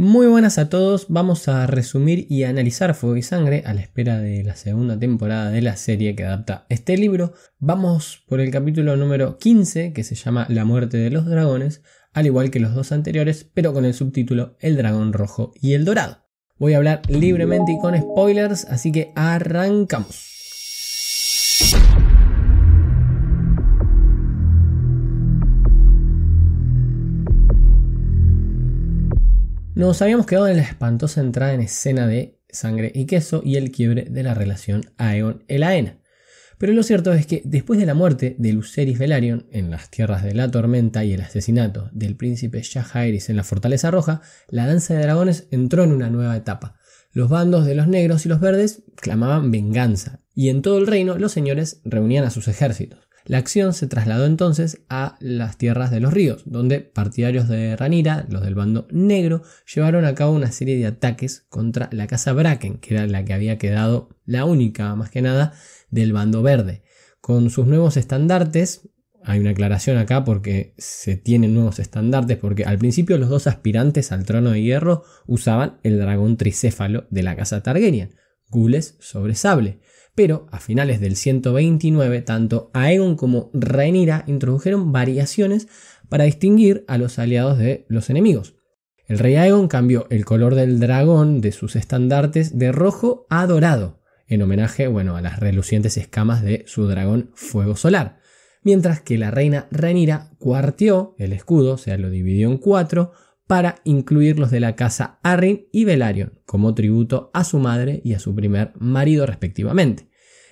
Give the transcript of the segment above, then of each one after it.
Muy buenas a todos, vamos a resumir y analizar Fuego y Sangre a la espera de la segunda temporada de la serie que adapta este libro. Vamos por el capítulo número 15 que se llama La muerte de los dragones, al igual que los dos anteriores, pero con el subtítulo El dragón rojo y el dorado. Voy a hablar libremente y con spoilers, así que arrancamos. Nos habíamos quedado en la espantosa entrada en escena de Sangre y Queso y el quiebre de la relación Aeon-Elaena. Pero lo cierto es que después de la muerte de Luceris Velaryon en las tierras de la tormenta y el asesinato del príncipe Jahaerys en la Fortaleza Roja, la danza de dragones entró en una nueva etapa. Los bandos de los negros y los verdes clamaban venganza, y en todo el reino los señores reunían a sus ejércitos. La acción se trasladó entonces a las tierras de los ríos, donde partidarios de Ranira, los del bando negro, llevaron a cabo una serie de ataques contra la casa Bracken, que era la que había quedado la única, más que nada, del bando verde. Con sus nuevos estandartes, hay una aclaración acá porque se tienen nuevos estandartes, porque al principio los dos aspirantes al trono de hierro usaban el dragón tricéfalo de la casa Targaryen gules sobre sable. Pero a finales del 129, tanto Aegon como Rhaenyra introdujeron variaciones para distinguir a los aliados de los enemigos. El rey Aegon cambió el color del dragón de sus estandartes de rojo a dorado, en homenaje bueno, a las relucientes escamas de su dragón Fuego Solar. Mientras que la reina Rhaenyra cuarteó el escudo, o sea, lo dividió en cuatro, para incluir los de la casa Arryn y Velaryon como tributo a su madre y a su primer marido respectivamente.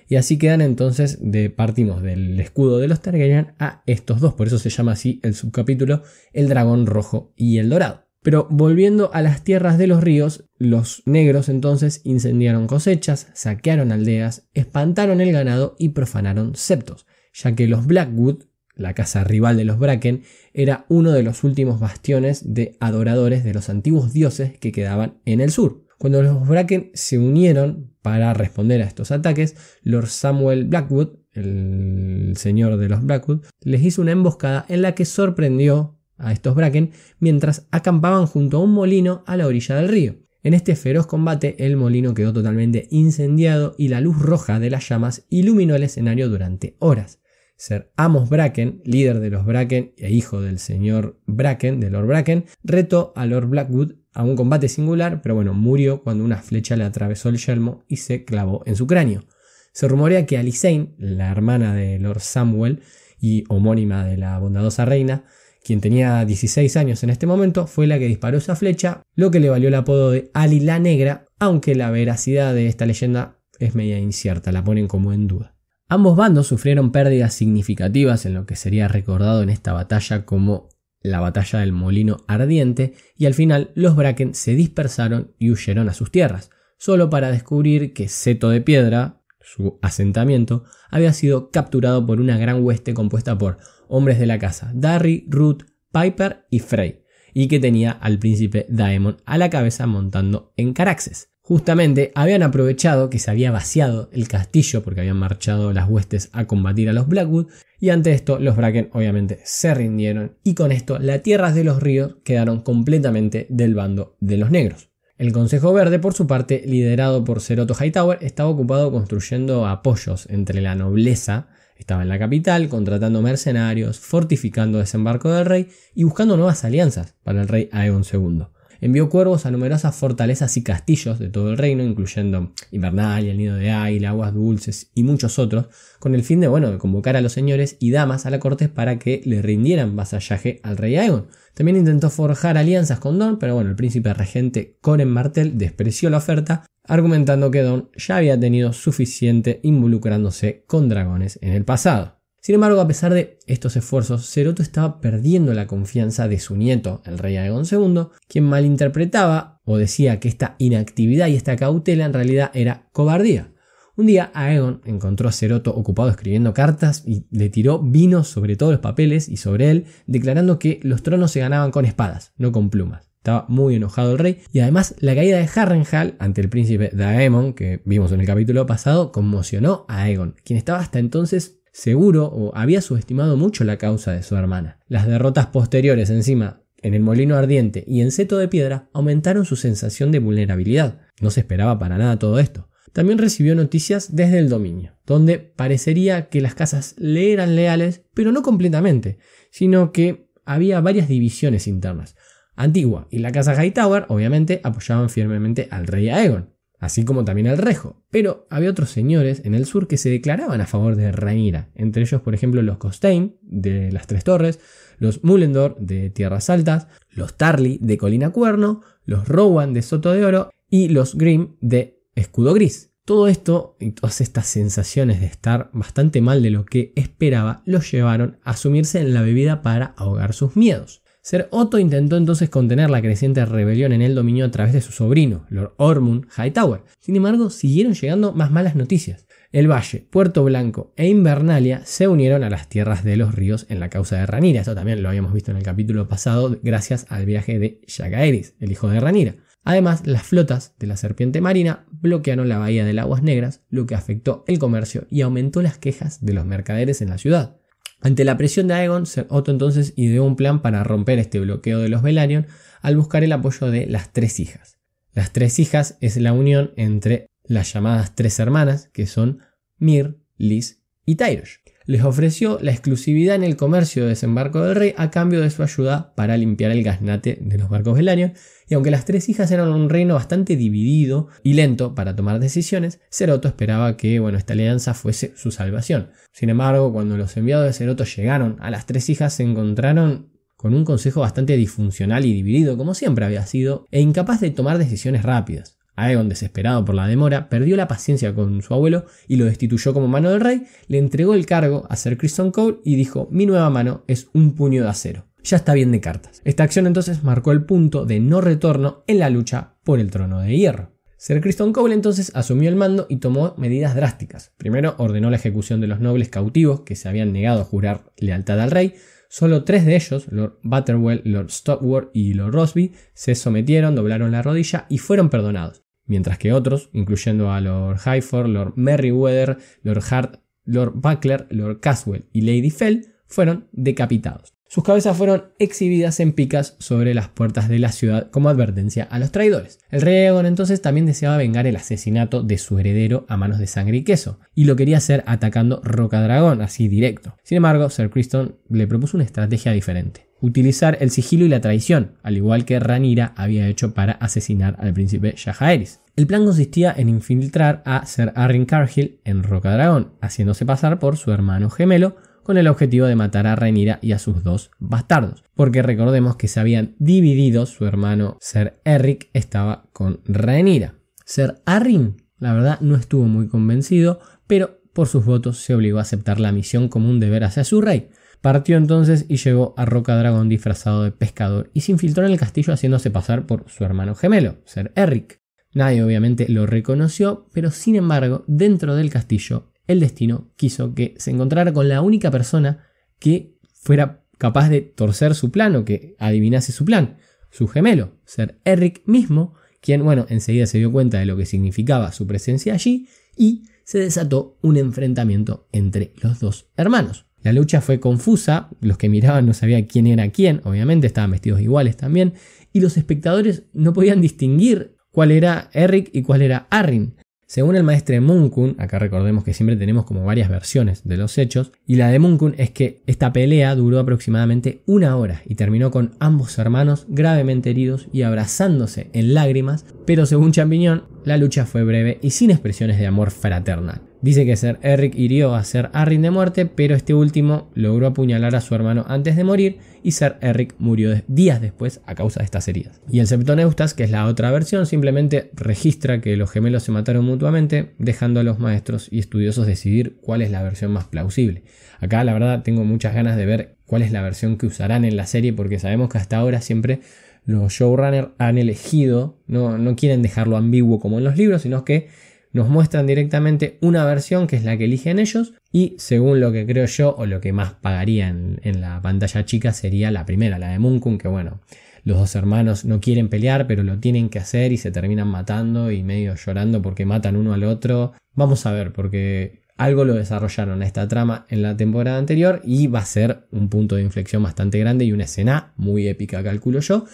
Y así quedan entonces, de, partimos del escudo de los Targaryen a estos dos, por eso se llama así el subcapítulo el dragón rojo y el dorado. Pero volviendo a las tierras de los ríos, los negros entonces incendiaron cosechas, saquearon aldeas, espantaron el ganado y profanaron septos, ya que los Blackwood la casa rival de los Bracken, era uno de los últimos bastiones de adoradores de los antiguos dioses que quedaban en el sur. Cuando los Bracken se unieron para responder a estos ataques, Lord Samuel Blackwood, el señor de los Blackwood, les hizo una emboscada en la que sorprendió a estos Bracken mientras acampaban junto a un molino a la orilla del río. En este feroz combate el molino quedó totalmente incendiado y la luz roja de las llamas iluminó el escenario durante horas ser Amos Bracken, líder de los Bracken e hijo del señor Bracken, de Lord Bracken, retó a Lord Blackwood a un combate singular, pero bueno, murió cuando una flecha le atravesó el yelmo y se clavó en su cráneo. Se rumorea que Alicein, la hermana de Lord Samuel y homónima de la bondadosa reina, quien tenía 16 años en este momento, fue la que disparó esa flecha, lo que le valió el apodo de Ali la Negra, aunque la veracidad de esta leyenda es media incierta, la ponen como en duda. Ambos bandos sufrieron pérdidas significativas en lo que sería recordado en esta batalla como la batalla del molino ardiente y al final los Bracken se dispersaron y huyeron a sus tierras, solo para descubrir que Seto de Piedra, su asentamiento, había sido capturado por una gran hueste compuesta por hombres de la casa, Darry, Ruth, Piper y Frey, y que tenía al príncipe Daemon a la cabeza montando en Caraxes. Justamente habían aprovechado que se había vaciado el castillo porque habían marchado las huestes a combatir a los Blackwood y ante esto los Bracken obviamente se rindieron y con esto las tierras de los ríos quedaron completamente del bando de los negros. El Consejo Verde, por su parte, liderado por Ceroto Hightower, estaba ocupado construyendo apoyos entre la nobleza, estaba en la capital, contratando mercenarios, fortificando desembarco del rey y buscando nuevas alianzas para el rey Aegon II. Envió cuervos a numerosas fortalezas y castillos de todo el reino, incluyendo Invernalia, el Nido de Águila, Aguas Dulces y muchos otros, con el fin de, bueno, convocar a los señores y damas a la corte para que le rindieran vasallaje al rey Aegon. También intentó forjar alianzas con Don, pero bueno, el príncipe regente Coren Martel despreció la oferta, argumentando que Don ya había tenido suficiente involucrándose con dragones en el pasado. Sin embargo, a pesar de estos esfuerzos, Ceroto estaba perdiendo la confianza de su nieto, el rey Aegon II, quien malinterpretaba o decía que esta inactividad y esta cautela en realidad era cobardía. Un día Aegon encontró a Ceroto ocupado escribiendo cartas y le tiró vino sobre todos los papeles y sobre él, declarando que los tronos se ganaban con espadas, no con plumas. Estaba muy enojado el rey y además la caída de Harrenhal ante el príncipe Daemon, que vimos en el capítulo pasado, conmocionó a Aegon, quien estaba hasta entonces seguro o había subestimado mucho la causa de su hermana. Las derrotas posteriores encima en el molino ardiente y en seto de piedra aumentaron su sensación de vulnerabilidad. No se esperaba para nada todo esto. También recibió noticias desde el dominio, donde parecería que las casas le eran leales, pero no completamente, sino que había varias divisiones internas. Antigua y la casa Hightower obviamente apoyaban firmemente al rey Aegon, así como también el Rejo. Pero había otros señores en el sur que se declaraban a favor de Rhaenyra. entre ellos, por ejemplo, los Costain de las Tres Torres, los Mullendor de Tierras Altas, los Tarly de Colina Cuerno, los Rowan de Soto de Oro y los Grimm de Escudo Gris. Todo esto y todas estas sensaciones de estar bastante mal de lo que esperaba los llevaron a sumirse en la bebida para ahogar sus miedos. Ser Otto intentó entonces contener la creciente rebelión en el dominio a través de su sobrino, Lord Ormund Hightower. Sin embargo, siguieron llegando más malas noticias. El Valle, Puerto Blanco e Invernalia se unieron a las tierras de los ríos en la causa de Ranira. Esto también lo habíamos visto en el capítulo pasado gracias al viaje de Yagaeris, el hijo de Ranira. Además, las flotas de la serpiente marina bloquearon la bahía de Aguas Negras, lo que afectó el comercio y aumentó las quejas de los mercaderes en la ciudad. Ante la presión de Aegon, Otto entonces ideó un plan para romper este bloqueo de los Velaryon al buscar el apoyo de las tres hijas. Las tres hijas es la unión entre las llamadas tres hermanas, que son Mir, Liz y Tyrosh les ofreció la exclusividad en el comercio de desembarco del rey a cambio de su ayuda para limpiar el gaznate de los barcos del año, y aunque las tres hijas eran un reino bastante dividido y lento para tomar decisiones, Ceroto esperaba que bueno, esta alianza fuese su salvación. Sin embargo, cuando los enviados de Ceroto llegaron a las tres hijas se encontraron con un consejo bastante disfuncional y dividido como siempre había sido, e incapaz de tomar decisiones rápidas. Aegon, desesperado por la demora, perdió la paciencia con su abuelo y lo destituyó como mano del rey, le entregó el cargo a Sir Criston Cole y dijo, mi nueva mano es un puño de acero. Ya está bien de cartas. Esta acción entonces marcó el punto de no retorno en la lucha por el trono de hierro. Sir Criston Cole entonces asumió el mando y tomó medidas drásticas. Primero ordenó la ejecución de los nobles cautivos que se habían negado a jurar lealtad al rey, Solo tres de ellos, Lord Butterwell, Lord Stockworth y Lord Rosby, se sometieron, doblaron la rodilla y fueron perdonados mientras que otros, incluyendo a Lord Highford, Lord Merryweather, Lord Hart, Lord Buckler, Lord Caswell y Lady Fell, fueron decapitados. Sus cabezas fueron exhibidas en picas sobre las puertas de la ciudad como advertencia a los traidores. El rey Egon entonces también deseaba vengar el asesinato de su heredero a manos de sangre y queso, y lo quería hacer atacando Rocadragón, así directo. Sin embargo, Sir Criston le propuso una estrategia diferente. Utilizar el sigilo y la traición, al igual que Ranira había hecho para asesinar al príncipe Jahaeris. El plan consistía en infiltrar a Sir Arryn Cargill en Rocadragón, haciéndose pasar por su hermano gemelo con el objetivo de matar a Rhaenyra y a sus dos bastardos, porque recordemos que se habían dividido, su hermano Ser Eric estaba con Rhaenyra. Ser Arryn, la verdad, no estuvo muy convencido, pero por sus votos se obligó a aceptar la misión como un deber hacia su rey. Partió entonces y llegó a Roca Dragón disfrazado de pescador y se infiltró en el castillo haciéndose pasar por su hermano gemelo, Ser Eric. Nadie obviamente lo reconoció, pero sin embargo, dentro del castillo, el destino quiso que se encontrara con la única persona que fuera capaz de torcer su plan o que adivinase su plan, su gemelo, ser Eric mismo, quien, bueno, enseguida se dio cuenta de lo que significaba su presencia allí y se desató un enfrentamiento entre los dos hermanos. La lucha fue confusa, los que miraban no sabían quién era quién, obviamente estaban vestidos iguales también, y los espectadores no podían distinguir cuál era Eric y cuál era Arrin. Según el maestre Munkun, acá recordemos que siempre tenemos como varias versiones de los hechos, y la de Munkun es que esta pelea duró aproximadamente una hora y terminó con ambos hermanos gravemente heridos y abrazándose en lágrimas, pero según Champiñón, la lucha fue breve y sin expresiones de amor fraternal. Dice que Ser Eric hirió a Ser Arrin de muerte, pero este último logró apuñalar a su hermano antes de morir y Ser Eric murió días después a causa de estas heridas. Y el Septoneustas, que es la otra versión, simplemente registra que los gemelos se mataron mutuamente, dejando a los maestros y estudiosos decidir cuál es la versión más plausible. Acá la verdad tengo muchas ganas de ver cuál es la versión que usarán en la serie porque sabemos que hasta ahora siempre los showrunners han elegido, no, quieren dejarlo ambiguo como en los libros, sino que nos muestran directamente una versión que es la que eligen ellos y según lo que creo yo o lo que más pagaría en, la pantalla chica sería la primera, la de Munkun, que bueno, los dos hermanos no quieren pelear pero lo tienen que hacer y se terminan matando y medio llorando porque matan uno al otro. Vamos a ver porque algo lo desarrollaron a esta trama en la temporada anterior y va a ser un punto de inflexión bastante grande y una escena muy épica, calculo yo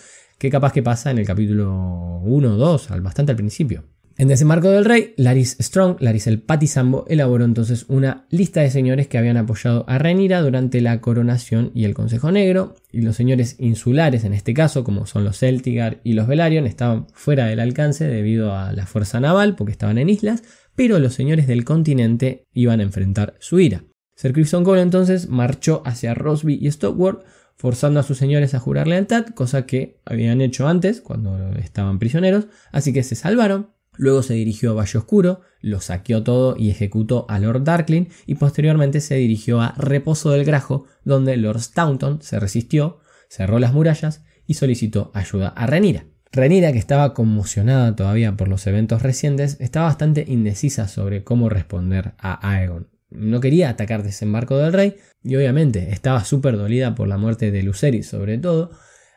que capaz que pasa en el capítulo 1 o 2, bastante al principio. En desembarco del rey, Laris Strong, Laris el Patizambo, elaboró entonces una lista de señores que habían apoyado a Renira durante la coronación y el Consejo Negro, y los señores insulares en este caso, como son los Celtigar y los Velaryon, estaban fuera del alcance debido a la fuerza naval, porque estaban en islas, pero los señores del continente iban a enfrentar su ira. Sir Crimson Cole entonces marchó hacia Rosby y Stockworth forzando a sus señores a jurar lealtad, cosa que habían hecho antes cuando estaban prisioneros, así que se salvaron. Luego se dirigió a Valle Oscuro, lo saqueó todo y ejecutó a Lord Darkling, y posteriormente se dirigió a Reposo del Grajo, donde Lord Staunton se resistió, cerró las murallas y solicitó ayuda a Renira. Renira, que estaba conmocionada todavía por los eventos recientes, estaba bastante indecisa sobre cómo responder a Aegon no quería atacar desembarco del rey y obviamente estaba súper dolida por la muerte de Lucerys sobre todo,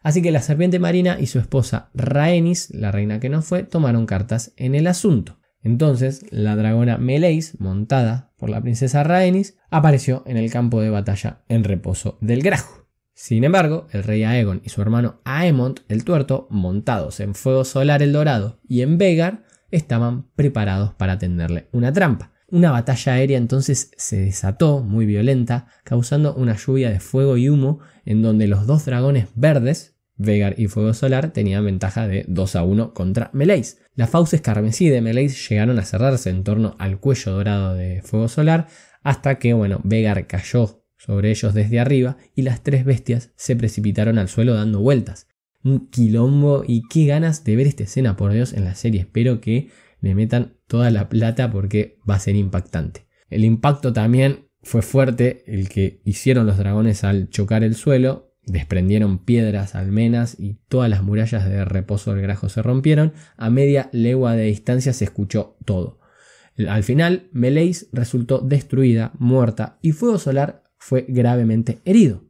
así que la serpiente marina y su esposa Rhaenys, la reina que no fue, tomaron cartas en el asunto. Entonces, la dragona Meleis, montada por la princesa Rhaenys, apareció en el campo de batalla en reposo del Grajo. Sin embargo, el rey Aegon y su hermano Aemond el Tuerto, montados en Fuego Solar el Dorado y en Vegar, estaban preparados para tenderle una trampa. Una batalla aérea entonces se desató, muy violenta, causando una lluvia de fuego y humo en donde los dos dragones verdes, Vegar y Fuego Solar, tenían ventaja de 2 a 1 contra Meleis. Las fauces carmesí de Meleis llegaron a cerrarse en torno al cuello dorado de Fuego Solar hasta que, bueno, Vegar cayó sobre ellos desde arriba y las tres bestias se precipitaron al suelo dando vueltas. Un quilombo y qué ganas de ver esta escena, por Dios, en la serie. Espero que le metan toda la plata porque va a ser impactante. El impacto también fue fuerte, el que hicieron los dragones al chocar el suelo, desprendieron piedras, almenas y todas las murallas de reposo del grajo se rompieron, a media legua de distancia se escuchó todo. Al final, Meleis resultó destruida, muerta, y Fuego Solar fue gravemente herido.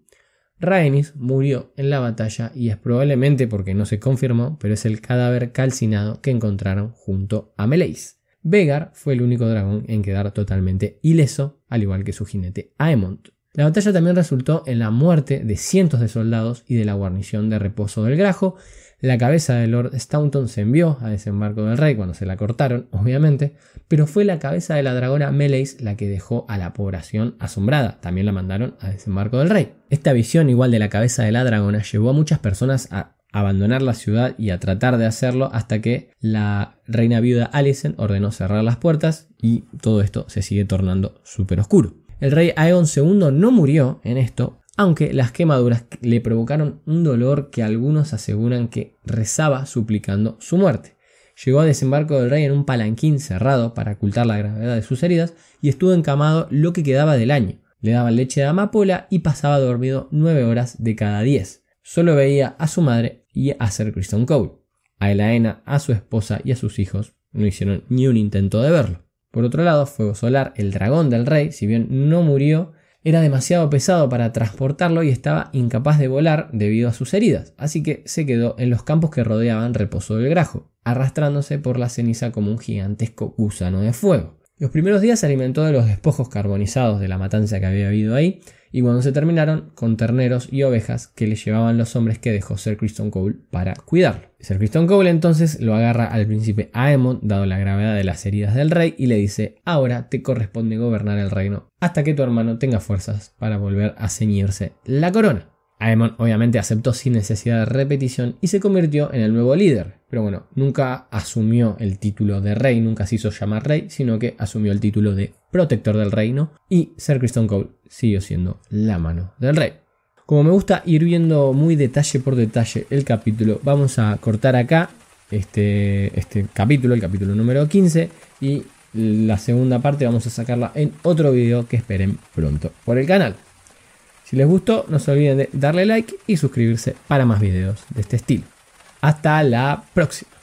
Rhaenys murió en la batalla y es probablemente porque no se confirmó, pero es el cadáver calcinado que encontraron junto a Meleis. Vegar fue el único dragón en quedar totalmente ileso, al igual que su jinete Aemont. La batalla también resultó en la muerte de cientos de soldados y de la guarnición de reposo del Grajo. La cabeza de Lord Staunton se envió a desembarco del rey cuando se la cortaron, obviamente, pero fue la cabeza de la dragona Meleis la que dejó a la población asombrada. También la mandaron a desembarco del rey. Esta visión igual de la cabeza de la dragona llevó a muchas personas a abandonar la ciudad y a tratar de hacerlo hasta que la reina viuda Alicen ordenó cerrar las puertas y todo esto se sigue tornando súper oscuro. El rey Aegon II no murió en esto, aunque las quemaduras le provocaron un dolor que algunos aseguran que rezaba suplicando su muerte. Llegó a desembarco del rey en un palanquín cerrado para ocultar la gravedad de sus heridas y estuvo encamado lo que quedaba del año. Le daba leche de amapola y pasaba dormido 9 horas de cada 10 solo veía a su madre y a Sir Criston Cole. A Elaena, a su esposa y a sus hijos no hicieron ni un intento de verlo. Por otro lado, Fuego Solar, el dragón del rey, si bien no murió, era demasiado pesado para transportarlo y estaba incapaz de volar debido a sus heridas, así que se quedó en los campos que rodeaban Reposo del Grajo, arrastrándose por la ceniza como un gigantesco gusano de fuego. Los primeros días se alimentó de los despojos carbonizados de la matanza que había habido ahí, y cuando se terminaron, con terneros y ovejas que le llevaban los hombres que dejó Sir Criston Cole para cuidarlo. Sir Criston Cole entonces lo agarra al príncipe Aemon, dado la gravedad de las heridas del rey, y le dice: Ahora te corresponde gobernar el reino hasta que tu hermano tenga fuerzas para volver a ceñirse la corona. Aemon obviamente aceptó sin necesidad de repetición y se convirtió en el nuevo líder. Pero bueno, nunca asumió el título de rey, nunca se hizo llamar rey, sino que asumió el título de protector del reino y Sir Criston Cole siguió siendo la mano del rey. Como me gusta ir viendo muy detalle por detalle el capítulo, vamos a cortar acá este, este capítulo, el capítulo número 15, y la segunda parte vamos a sacarla en otro video que esperen pronto por el canal. Si les gustó, no se olviden de darle like y suscribirse para más videos de este estilo. Hasta la próxima.